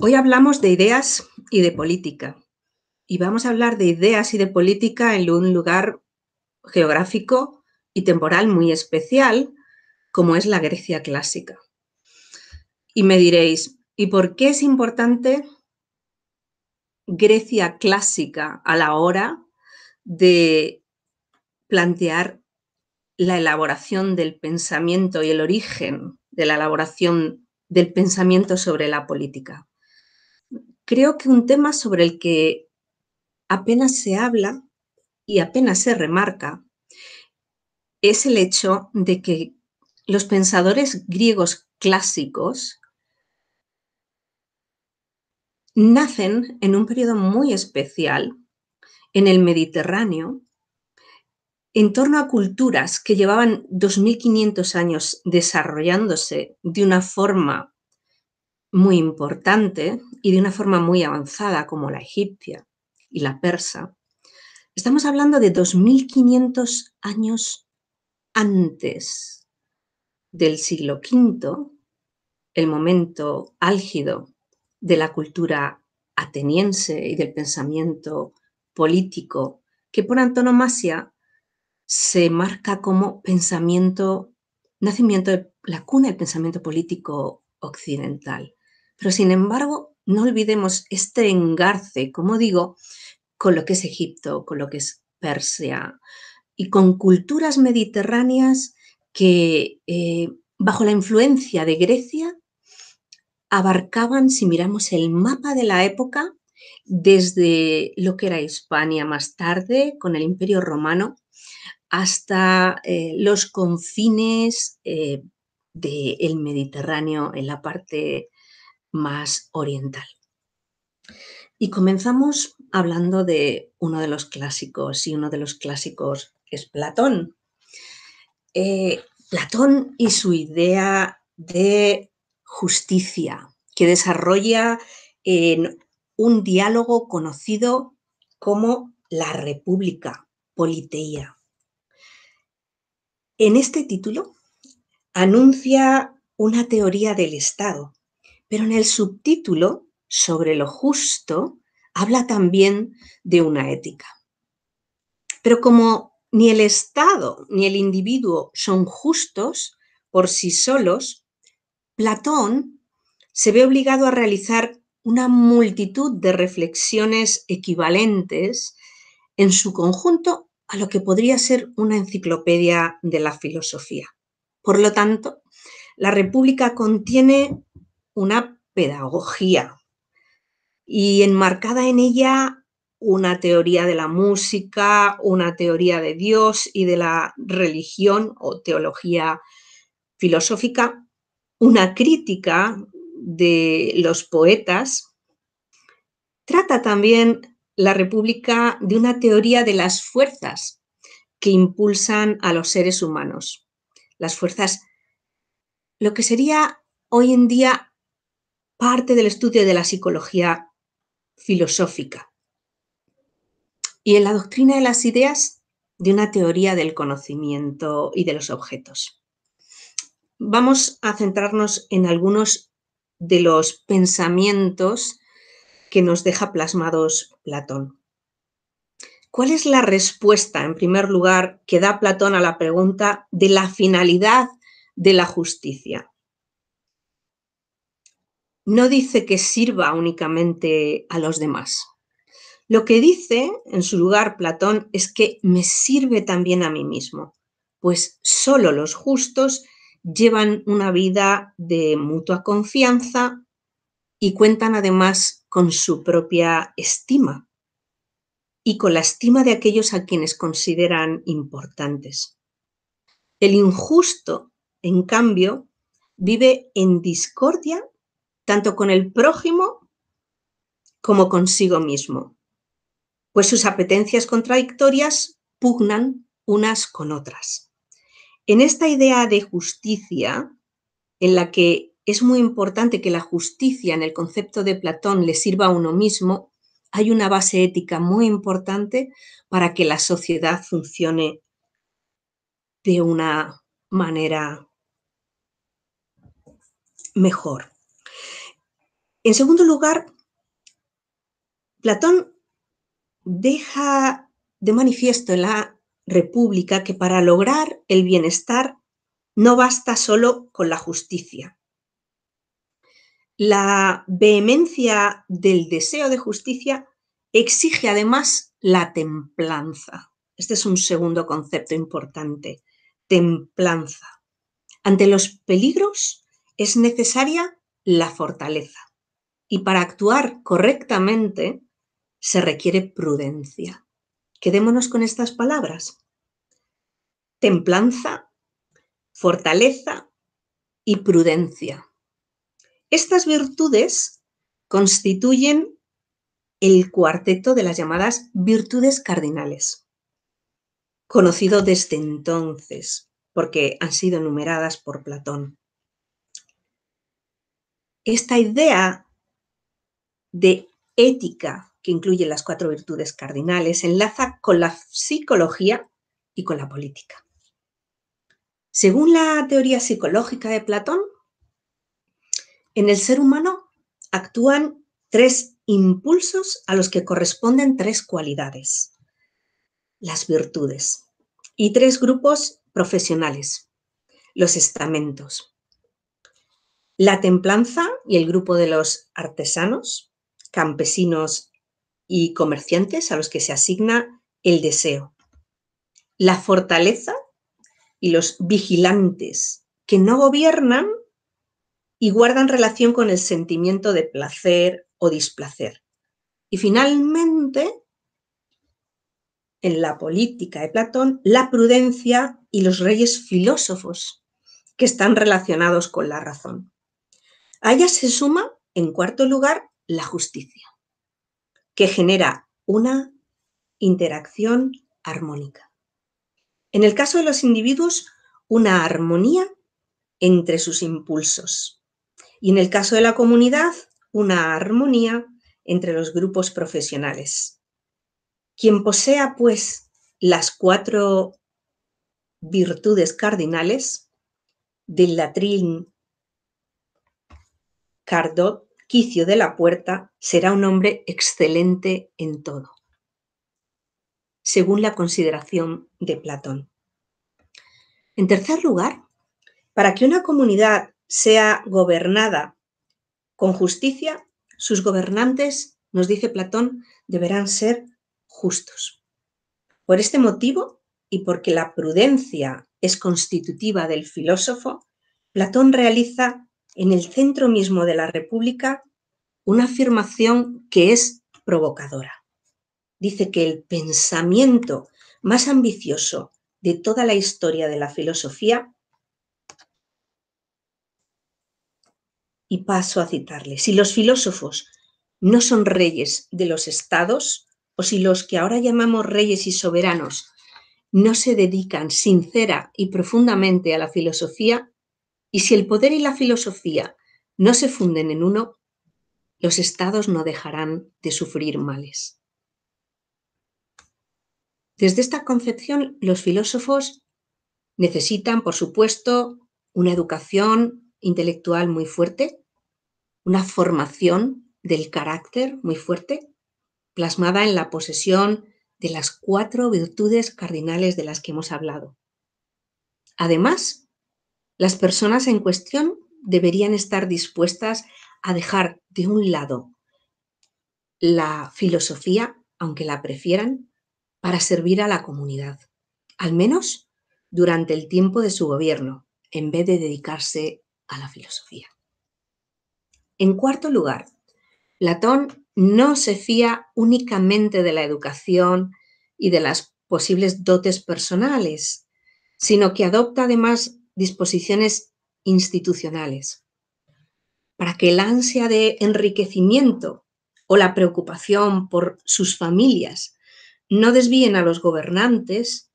Hoy hablamos de ideas y de política. Y vamos a hablar de ideas y de política en un lugar geográfico y temporal muy especial, como es la Grecia clásica. Y me diréis, ¿y por qué es importante Grecia clásica a la hora de plantear la elaboración del pensamiento y el origen de la elaboración del pensamiento sobre la política? creo que un tema sobre el que apenas se habla y apenas se remarca es el hecho de que los pensadores griegos clásicos nacen en un periodo muy especial en el Mediterráneo en torno a culturas que llevaban 2.500 años desarrollándose de una forma muy importante y de una forma muy avanzada como la egipcia y la persa, estamos hablando de 2.500 años antes del siglo V, el momento álgido de la cultura ateniense y del pensamiento político, que por antonomasia se marca como pensamiento, nacimiento de la cuna del pensamiento político occidental. Pero sin embargo, no olvidemos este engarce, como digo, con lo que es Egipto, con lo que es Persia y con culturas mediterráneas que eh, bajo la influencia de Grecia abarcaban, si miramos el mapa de la época, desde lo que era Hispania más tarde, con el Imperio Romano, hasta eh, los confines eh, del Mediterráneo en la parte más oriental. Y comenzamos hablando de uno de los clásicos, y uno de los clásicos es Platón. Eh, Platón y su idea de justicia, que desarrolla en un diálogo conocido como la República Politeía. En este título anuncia una teoría del Estado pero en el subtítulo, sobre lo justo, habla también de una ética. Pero como ni el Estado ni el individuo son justos por sí solos, Platón se ve obligado a realizar una multitud de reflexiones equivalentes en su conjunto a lo que podría ser una enciclopedia de la filosofía. Por lo tanto, la República contiene una pedagogía y enmarcada en ella una teoría de la música, una teoría de Dios y de la religión o teología filosófica, una crítica de los poetas. Trata también la República de una teoría de las fuerzas que impulsan a los seres humanos. Las fuerzas, lo que sería hoy en día parte del estudio de la psicología filosófica y en la doctrina de las ideas de una teoría del conocimiento y de los objetos. Vamos a centrarnos en algunos de los pensamientos que nos deja plasmados Platón. ¿Cuál es la respuesta, en primer lugar, que da Platón a la pregunta de la finalidad de la justicia? no dice que sirva únicamente a los demás. Lo que dice, en su lugar, Platón, es que me sirve también a mí mismo, pues solo los justos llevan una vida de mutua confianza y cuentan además con su propia estima y con la estima de aquellos a quienes consideran importantes. El injusto, en cambio, vive en discordia tanto con el prójimo como consigo mismo, pues sus apetencias contradictorias pugnan unas con otras. En esta idea de justicia, en la que es muy importante que la justicia en el concepto de Platón le sirva a uno mismo, hay una base ética muy importante para que la sociedad funcione de una manera mejor. En segundo lugar, Platón deja de manifiesto en la República que para lograr el bienestar no basta solo con la justicia. La vehemencia del deseo de justicia exige además la templanza. Este es un segundo concepto importante, templanza. Ante los peligros es necesaria la fortaleza. Y para actuar correctamente se requiere prudencia. Quedémonos con estas palabras. Templanza, fortaleza y prudencia. Estas virtudes constituyen el cuarteto de las llamadas virtudes cardinales, conocido desde entonces, porque han sido enumeradas por Platón. Esta idea de ética, que incluye las cuatro virtudes cardinales, enlaza con la psicología y con la política. Según la teoría psicológica de Platón, en el ser humano actúan tres impulsos a los que corresponden tres cualidades, las virtudes, y tres grupos profesionales, los estamentos, la templanza y el grupo de los artesanos, campesinos y comerciantes a los que se asigna el deseo. La fortaleza y los vigilantes que no gobiernan y guardan relación con el sentimiento de placer o displacer. Y finalmente, en la política de Platón, la prudencia y los reyes filósofos que están relacionados con la razón. A ella se suma, en cuarto lugar, la justicia, que genera una interacción armónica. En el caso de los individuos, una armonía entre sus impulsos. Y en el caso de la comunidad, una armonía entre los grupos profesionales. Quien posea, pues, las cuatro virtudes cardinales del latrín cardot, de la puerta, será un hombre excelente en todo, según la consideración de Platón. En tercer lugar, para que una comunidad sea gobernada con justicia, sus gobernantes, nos dice Platón, deberán ser justos. Por este motivo y porque la prudencia es constitutiva del filósofo, Platón realiza en el centro mismo de la República, una afirmación que es provocadora. Dice que el pensamiento más ambicioso de toda la historia de la filosofía, y paso a citarle, si los filósofos no son reyes de los estados, o si los que ahora llamamos reyes y soberanos no se dedican sincera y profundamente a la filosofía, y si el poder y la filosofía no se funden en uno, los estados no dejarán de sufrir males. Desde esta concepción, los filósofos necesitan, por supuesto, una educación intelectual muy fuerte, una formación del carácter muy fuerte, plasmada en la posesión de las cuatro virtudes cardinales de las que hemos hablado. Además, las personas en cuestión deberían estar dispuestas a dejar de un lado la filosofía, aunque la prefieran, para servir a la comunidad, al menos durante el tiempo de su gobierno, en vez de dedicarse a la filosofía. En cuarto lugar, Platón no se fía únicamente de la educación y de las posibles dotes personales, sino que adopta además disposiciones institucionales, para que el ansia de enriquecimiento o la preocupación por sus familias no desvíen a los gobernantes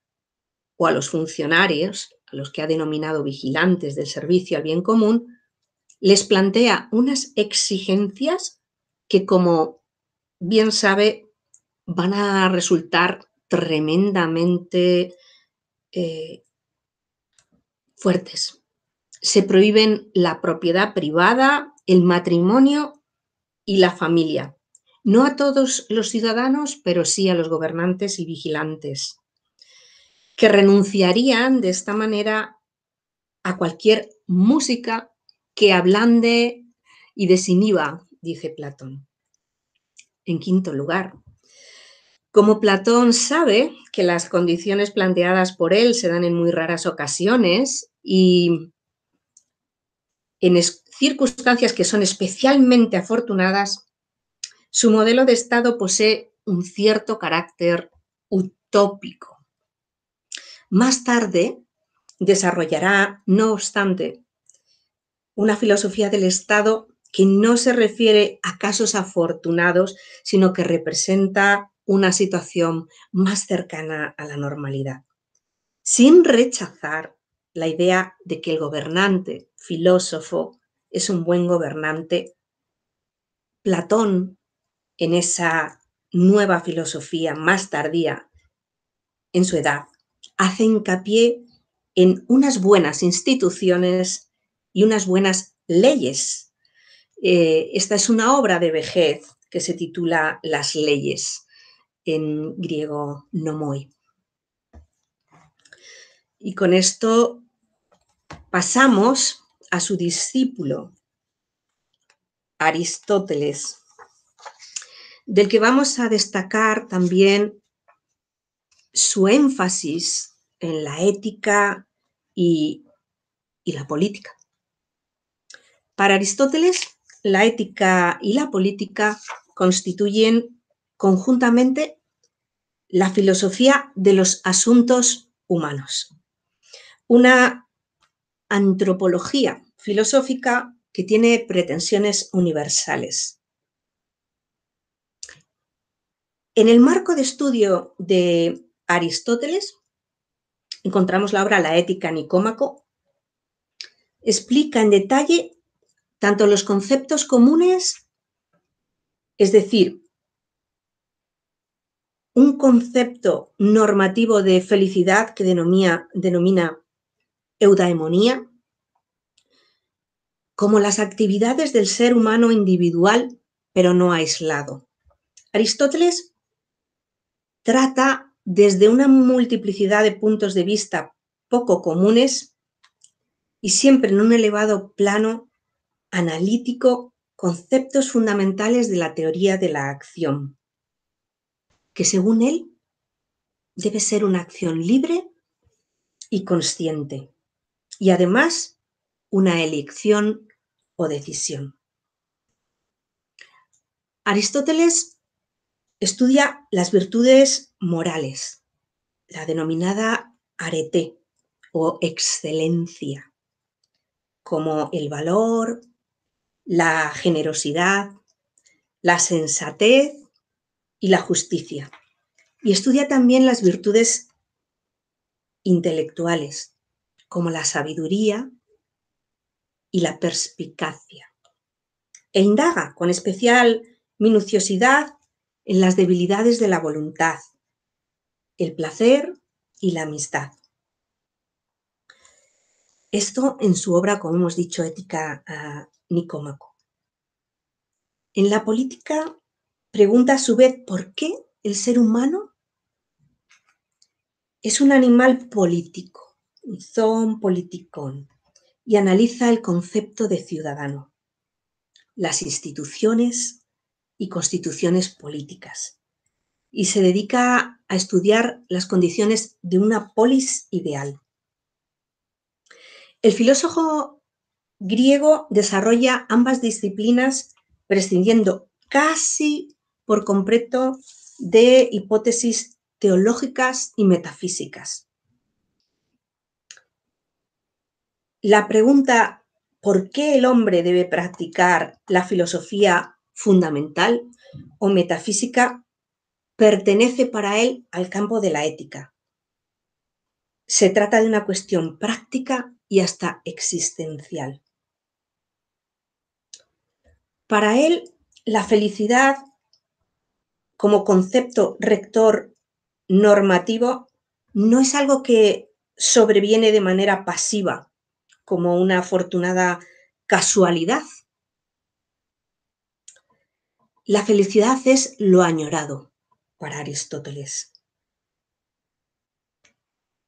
o a los funcionarios, a los que ha denominado vigilantes del servicio al bien común, les plantea unas exigencias que, como bien sabe, van a resultar tremendamente eh, fuertes. Se prohíben la propiedad privada, el matrimonio y la familia. No a todos los ciudadanos, pero sí a los gobernantes y vigilantes, que renunciarían de esta manera a cualquier música que ablande y desinhiba, dice Platón. En quinto lugar, como Platón sabe que las condiciones planteadas por él se dan en muy raras ocasiones y en circunstancias que son especialmente afortunadas, su modelo de Estado posee un cierto carácter utópico. Más tarde desarrollará, no obstante, una filosofía del Estado que no se refiere a casos afortunados, sino que representa una situación más cercana a la normalidad, sin rechazar la idea de que el gobernante, filósofo, es un buen gobernante. Platón, en esa nueva filosofía más tardía, en su edad, hace hincapié en unas buenas instituciones y unas buenas leyes. Eh, esta es una obra de vejez que se titula Las leyes en griego nomoi. Y con esto pasamos a su discípulo, Aristóteles, del que vamos a destacar también su énfasis en la ética y, y la política. Para Aristóteles, la ética y la política constituyen conjuntamente la filosofía de los asuntos humanos. Una antropología filosófica que tiene pretensiones universales. En el marco de estudio de Aristóteles, encontramos la obra La Ética Nicómaco, explica en detalle tanto los conceptos comunes, es decir, un concepto normativo de felicidad que denomina, denomina como las actividades del ser humano individual, pero no aislado. Aristóteles trata desde una multiplicidad de puntos de vista poco comunes y siempre en un elevado plano analítico conceptos fundamentales de la teoría de la acción que según él debe ser una acción libre y consciente, y además una elección o decisión. Aristóteles estudia las virtudes morales, la denominada arete o excelencia, como el valor, la generosidad, la sensatez y la justicia. Y estudia también las virtudes intelectuales, como la sabiduría y la perspicacia. E indaga con especial minuciosidad en las debilidades de la voluntad, el placer y la amistad. Esto en su obra, como hemos dicho, Ética a Nicómaco. En la política Pregunta a su vez, ¿por qué el ser humano es un animal político, un zoon politicón, y analiza el concepto de ciudadano, las instituciones y constituciones políticas, y se dedica a estudiar las condiciones de una polis ideal. El filósofo griego desarrolla ambas disciplinas prescindiendo casi por completo de hipótesis teológicas y metafísicas. La pregunta ¿por qué el hombre debe practicar la filosofía fundamental o metafísica pertenece para él al campo de la ética? Se trata de una cuestión práctica y hasta existencial. Para él, la felicidad como concepto rector normativo no es algo que sobreviene de manera pasiva, como una afortunada casualidad. La felicidad es lo añorado para Aristóteles.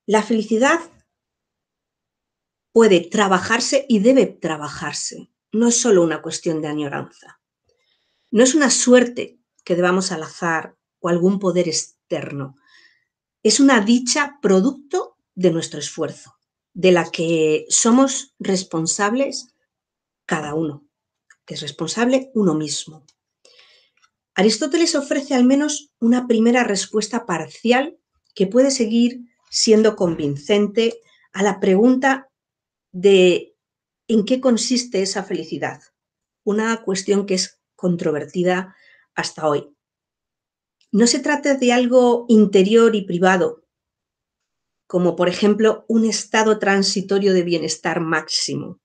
La felicidad puede trabajarse y debe trabajarse. No es solo una cuestión de añoranza. No es una suerte que debamos al azar o algún poder externo. Es una dicha producto de nuestro esfuerzo, de la que somos responsables cada uno. que Es responsable uno mismo. Aristóteles ofrece al menos una primera respuesta parcial que puede seguir siendo convincente a la pregunta de en qué consiste esa felicidad, una cuestión que es controvertida hasta hoy. No se trata de algo interior y privado, como por ejemplo un estado transitorio de bienestar máximo.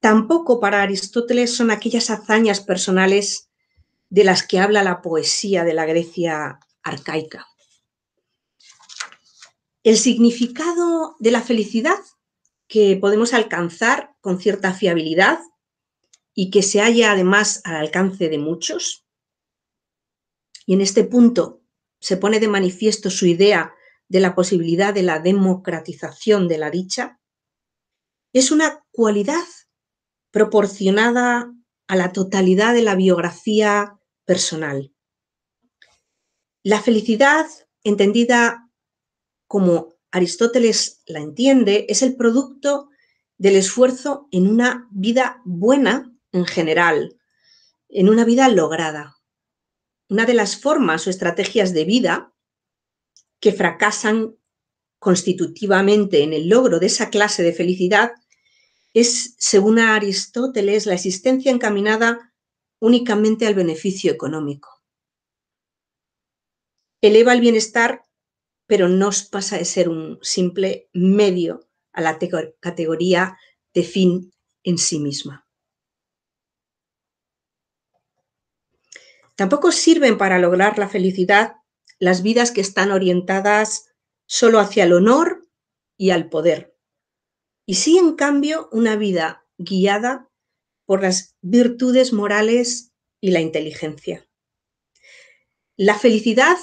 Tampoco para Aristóteles son aquellas hazañas personales de las que habla la poesía de la Grecia arcaica. El significado de la felicidad que podemos alcanzar con cierta fiabilidad y que se halla además al alcance de muchos. Y en este punto se pone de manifiesto su idea de la posibilidad de la democratización de la dicha, es una cualidad proporcionada a la totalidad de la biografía personal. La felicidad, entendida como Aristóteles la entiende, es el producto del esfuerzo en una vida buena en general, en una vida lograda. Una de las formas o estrategias de vida que fracasan constitutivamente en el logro de esa clase de felicidad es, según Aristóteles, la existencia encaminada únicamente al beneficio económico. Eleva el bienestar, pero no pasa de ser un simple medio a la categoría de fin en sí misma. Tampoco sirven para lograr la felicidad las vidas que están orientadas solo hacia el honor y al poder. Y sí, en cambio, una vida guiada por las virtudes morales y la inteligencia. La felicidad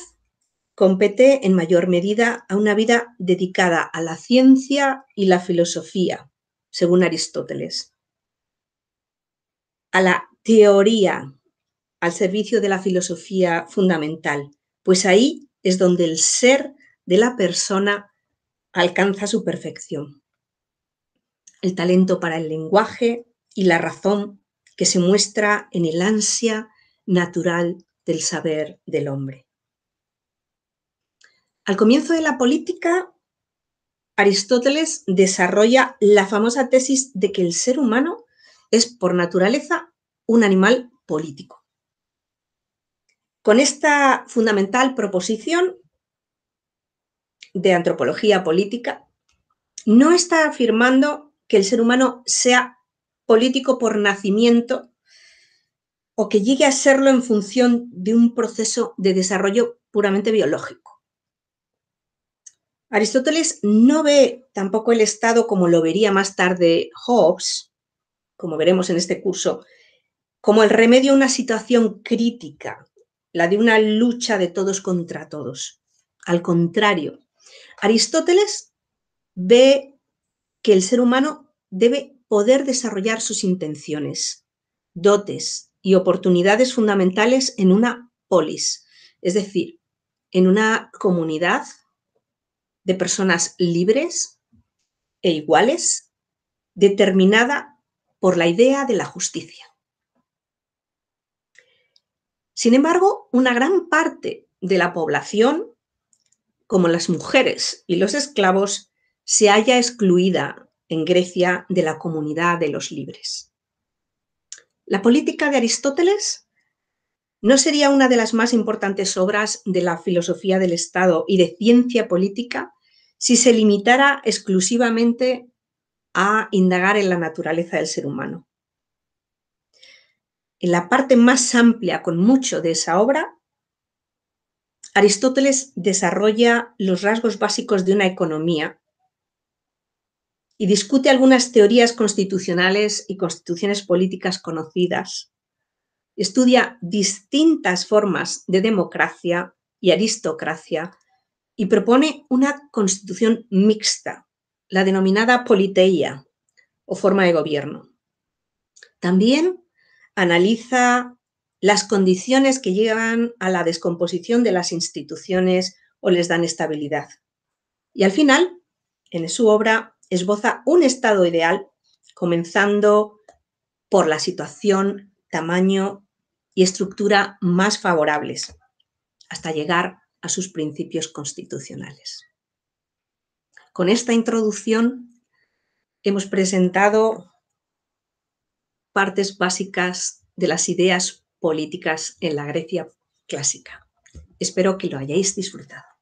compete en mayor medida a una vida dedicada a la ciencia y la filosofía, según Aristóteles, a la teoría al servicio de la filosofía fundamental, pues ahí es donde el ser de la persona alcanza su perfección. El talento para el lenguaje y la razón que se muestra en el ansia natural del saber del hombre. Al comienzo de la política, Aristóteles desarrolla la famosa tesis de que el ser humano es por naturaleza un animal político. Con esta fundamental proposición de antropología política, no está afirmando que el ser humano sea político por nacimiento o que llegue a serlo en función de un proceso de desarrollo puramente biológico. Aristóteles no ve tampoco el Estado como lo vería más tarde Hobbes, como veremos en este curso, como el remedio a una situación crítica la de una lucha de todos contra todos. Al contrario, Aristóteles ve que el ser humano debe poder desarrollar sus intenciones, dotes y oportunidades fundamentales en una polis, es decir, en una comunidad de personas libres e iguales, determinada por la idea de la justicia. Sin embargo, una gran parte de la población, como las mujeres y los esclavos, se halla excluida en Grecia de la comunidad de los libres. La política de Aristóteles no sería una de las más importantes obras de la filosofía del Estado y de ciencia política si se limitara exclusivamente a indagar en la naturaleza del ser humano en la parte más amplia con mucho de esa obra, Aristóteles desarrolla los rasgos básicos de una economía y discute algunas teorías constitucionales y constituciones políticas conocidas. Estudia distintas formas de democracia y aristocracia y propone una constitución mixta, la denominada politeía o forma de gobierno. También analiza las condiciones que llevan a la descomposición de las instituciones o les dan estabilidad. Y al final, en su obra, esboza un estado ideal, comenzando por la situación, tamaño y estructura más favorables, hasta llegar a sus principios constitucionales. Con esta introducción hemos presentado partes básicas de las ideas políticas en la Grecia clásica. Espero que lo hayáis disfrutado.